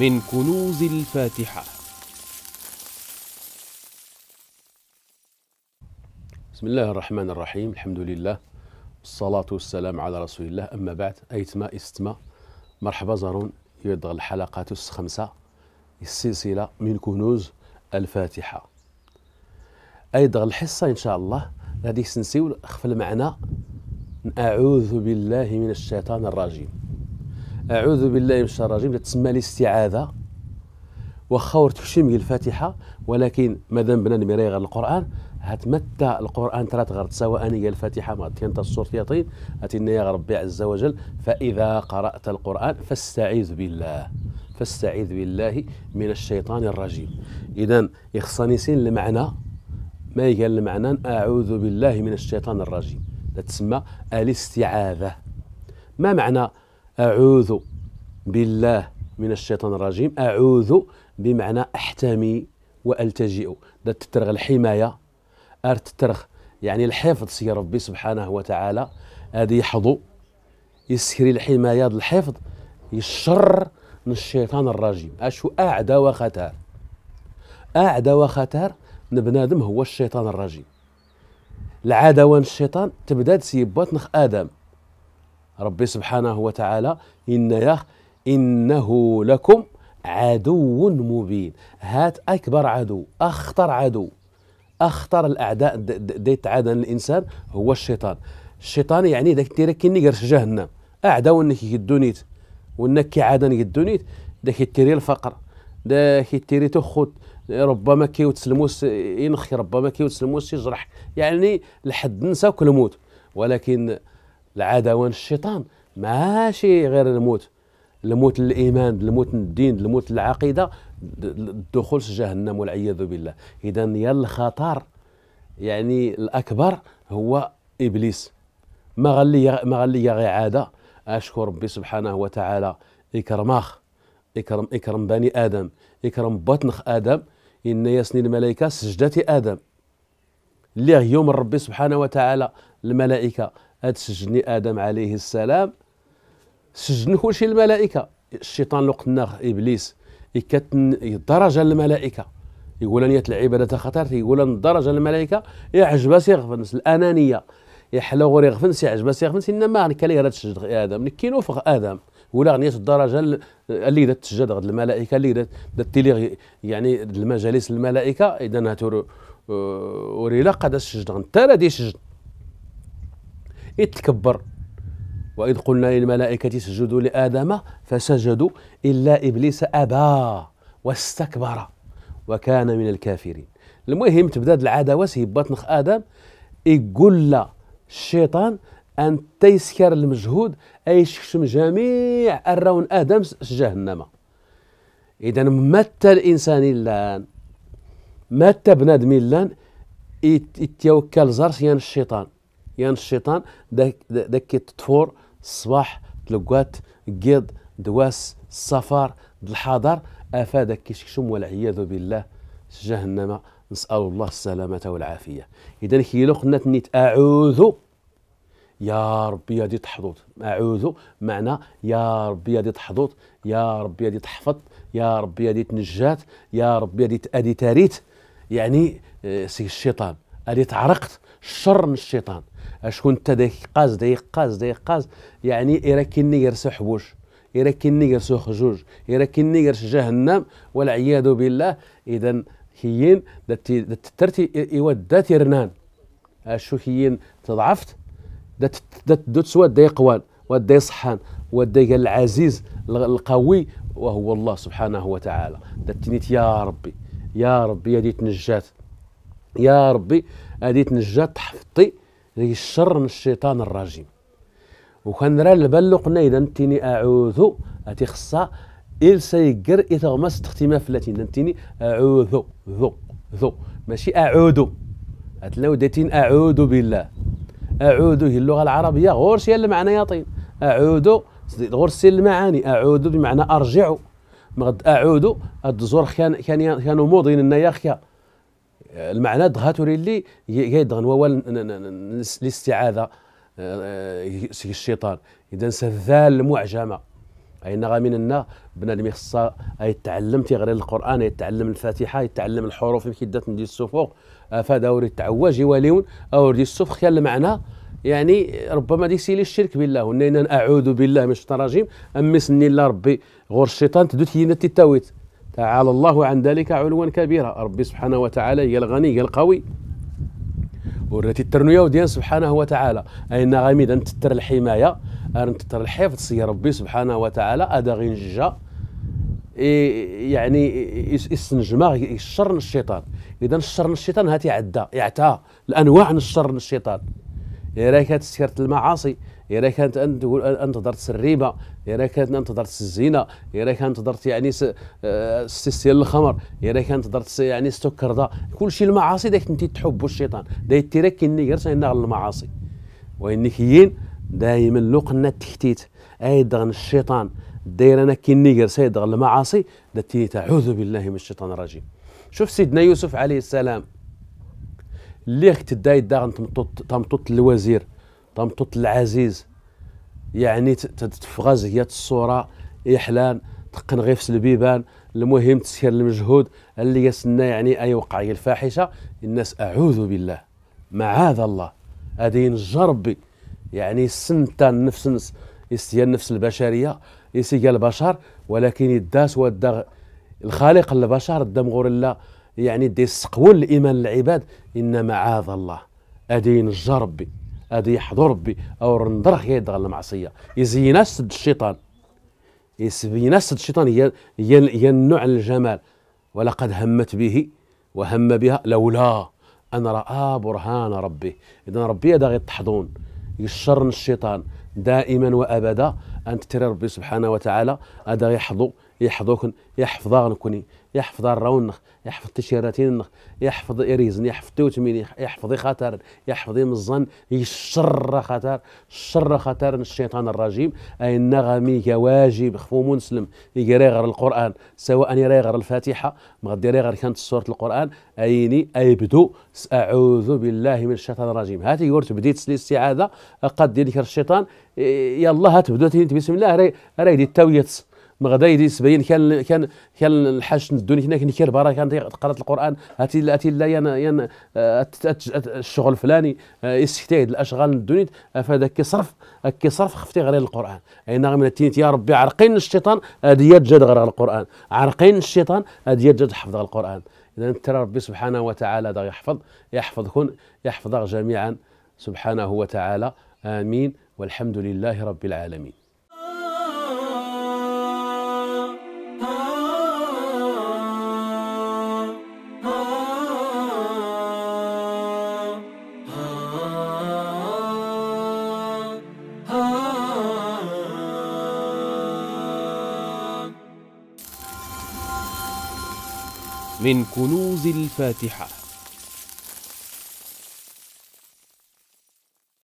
من كنوز الفاتحة بسم الله الرحمن الرحيم الحمد لله والصلاة والسلام على رسول الله أما بعد أيتما استما مرحبا زارون يدغل الحلقات الخمسة السلسلة من كنوز الفاتحة أيضا الحصة إن شاء الله غادي نسنسيو في المعنى أعوذ بالله من الشيطان الرجيم أعوذ بالله من الشيطان الرجيم تسمى الاستعاذة واخا تحشم من الفاتحة ولكن مادام بنا نميري غير القرآن هتمتى القرآن ترات غرض سواء هي الفاتحة ما كانت الصورة يطين أتينا يا ربي عز وجل فإذا قرأت القرآن فاستعيذ بالله فاستعيذ بالله من الشيطان الرجيم إذا يخصني سين المعنى ما يقال المعنى أعوذ بالله من الشيطان الرجيم تسمى الاستعاذة ما معنى أعوذ بالله من الشيطان الرجيم أعوذ بمعنى أحتمي وألتجئ دات تترغ الحماية تترغ يعني الحفظ سي ربي سبحانه وتعالى هذا يحظو يسكري الحماية الحفظ يشر من الشيطان الرجيم أشو أعدى وخطر أعدى وخطر من بنادم هو الشيطان الرجيم العداوة الشيطان تبدا تسيبات نخ آدم ربي سبحانه وتعالى إن إنه لكم عدو مبين هات أكبر عدو أخطر عدو أخطر الأعداء ديت عادا الإنسان هو الشيطان الشيطان يعني داك تيرك كيني قرش جهنم أعداو أنك يدونيت وأنك عادا يدونيت داك تيري الفقر داك تيري تخوت ربما كيوتسلموس ينخي ربما كيوتسلموس يجرح يعني لحد نساك الموت ولكن العداوه الشيطان ماشي غير الموت الموت للايمان الموت للدين الموت للعقيده الدخول في جهنم والعياذ بالله اذا يا الخطر يعني الاكبر هو ابليس ما غلي ما غلي غير عاده اشكر ربي سبحانه وتعالى اكرمخ اكرم اكرم بني ادم اكرم بطنخ ادم ان يسني الملائكه سجدتي ادم اللي يوم ربي سبحانه وتعالى الملائكه هاد سجن ادم عليه السلام سجن كلشي الملائكه الشيطان لقنا ابليس الدرجه الملائكه يقول ان العباده خطر يقول ان الدرجه الملائكه يعجبها سي غفنس الانانيه يحلى غوري غفنس يعجبها سي غفنس انما غنك ليه راه تسجد ادم كي فغ ادم ولا غنيت الدرجه اللي دات تسجد غد الملائكه اللي دات تيلي يعني المجالس الملائكه اذا ناتور وريلا قد سجد غنتا لا دي سجد يتكبر وإذ قلنا للملائكة اسجدوا لآدم فسجدوا إلا إبليس أبى واستكبر وكان من الكافرين المهم تبدا العداوه سيبات نخ ادم يقول الشيطان ان تيسكر المجهود اي يشكشم جميع الرون ادم جهنم اذا متى الانسان الآن متى بنادم الآن يتوكل زرسيان الشيطان يعني الشيطان دك كي تطفور الصباح تلقات قيض دواس السفر الحضر افادك كيشكشم والعياذ بالله جهنم نسال الله السلامه والعافيه اذا كيلوق تنيت اعوذ يا ربي يا دي تحضط اعوذ معنى يا ربي يا دي تحضط يا ربي يا دي تحفظ يا ربي يا دي تنجات يا ربي يا دي ادي تاريت يعني آه، سي الشيطان ادي تعرقت الشر من الشيطان اشكون انت داك قاز ديك قاز ديك قاز يعني يركني غير حبوش يركني غير خجوج يركني غير جهنم والعياذ بالله اذا كيين تترتي دات يرنان اشو كيين تضعفت دات سوا دا يقوان ودا يصحان ودا العزيز القوي وهو الله سبحانه وتعالى دات يا ربي يا ربي هذه تنجات يا ربي هذه تنجات تحفظي ذي الشر من الشيطان الرجيم وكان راه البال قلنا اذا تيني اعوذ اتي خصها إل سيقر إتغمس تختيما فلاتين دانتيني أعوذ ذو ذو ماشي أعود أتلاو ديتين أعوذ بالله أعوذ هي اللغة العربية غور شي المعنى يا طين أعوذ غور سي المعاني أعوذ بمعنى أرجع مغد أعوذ الدزور كان كان كانوا يا النياخيا المعنى دغاتوري اللي كيدغن ووال الاستعاذه آه، الشيطان اذا سذال المعجمه اين غا النا بنادم أي يتعلم تيغري القران يتعلم الفاتحه يتعلم الحروف اللي كيدات ندي السفوق أفاد وريد تعوج يوليون او ريد السفخ كان المعنى يعني ربما ديك سيلي الشرك بالله ونينا اعوذ بالله من الشيطان الرجيم امسني الله ربي غور الشيطان تدوت تينا تيتاويت تعالى الله عن ذلك علوا كبيرا ربي سبحانه وتعالى هي الغني هي القوي وراتي الترنويه وديان سبحانه وتعالى اين أن تتر الحمايه تتر الحفظ يا ربي سبحانه وتعالى هذا غينجا يعني يستنجما الشر الشيطان اذا الشر الشيطان هاتي عدا يعتا الانواع من الشر الشيطان راكات سيره المعاصي يا راه كانت انت تقول انت درت الربا يا راه كانت انت درت يا راه كانت درت يعني السيس ديال آه، الخمر يا راه كانت درت يعني السكر ذا كلشي المعاصي داك انت تحب الشيطان دايت تيراك اني غير تاينا المعاصي وانك يين دائما لقنا التحتيت ايضا الشيطان داير انا كني غير دغن المعاصي التي تعوذ بالله من الشيطان الرجيم شوف سيدنا يوسف عليه السلام اللي اختي داي داغ تمطط الوزير طمطط العزيز يعني تتفغز هي الصوره احلان تقن غير في البيبان المهم تسير المجهود اللي يسنى يعني اي وقعيه الفاحشه الناس اعوذ بالله معاذ الله هذه ينجى ربي يعني سنتا نفس يسيا النفس البشريه يسيا البشر ولكن يداس ودا الخالق البشر الدمغور غوريلا يعني دي السقول الايمان العباد ان معاذ الله ادين جربي ربي هذا يحضر ربي او ندرخ يدغل المعصيه يزين سد الشيطان يسبينا سد الشيطان هي هي النوع الجمال ولقد همت به وهم بها لولا ان راى برهان ربه اذا ربي هذا تحضون يشرن الشيطان دائما وابدا ان ترى ربي سبحانه وتعالى هذا يحضو يحفظوكن يحفظاغنكني يحفظ الرونخ يحفظ نخ يحفظ إريزن يحفظ توتمين يحفظ خطر يحفظ مزن يشر خطر شر خطر الشيطان الرجيم أي النغمي واجب خفو مسلم يقري غير القرآن سواء يري غير الفاتحة مغدي غير كانت سورة القرآن أيني أيبدو أعوذ بالله من الشيطان الرجيم هاتي يقول بديت سلي الاستعاذة قد ذكر الشيطان يلا هات بدو بسم الله راه راه دي التويت غدا يدي سبعين كان كان كان الحاج الدنيا هناك نكير برا كان قرات القران هاتي هاتي لا ين ين الشغل فلاني يستهد آه، الاشغال الدنيا فهذا كيصرف كيصرف خفتي غير القران اين نعم، من التين يا ربي عرقين الشيطان هذه جد غير القران عرقين الشيطان هذه جد حفظ القران اذا ترى ربي سبحانه وتعالى دا يحفظ يحفظكم يحفظك جميعا سبحانه وتعالى امين والحمد لله رب العالمين من كنوز الفاتحه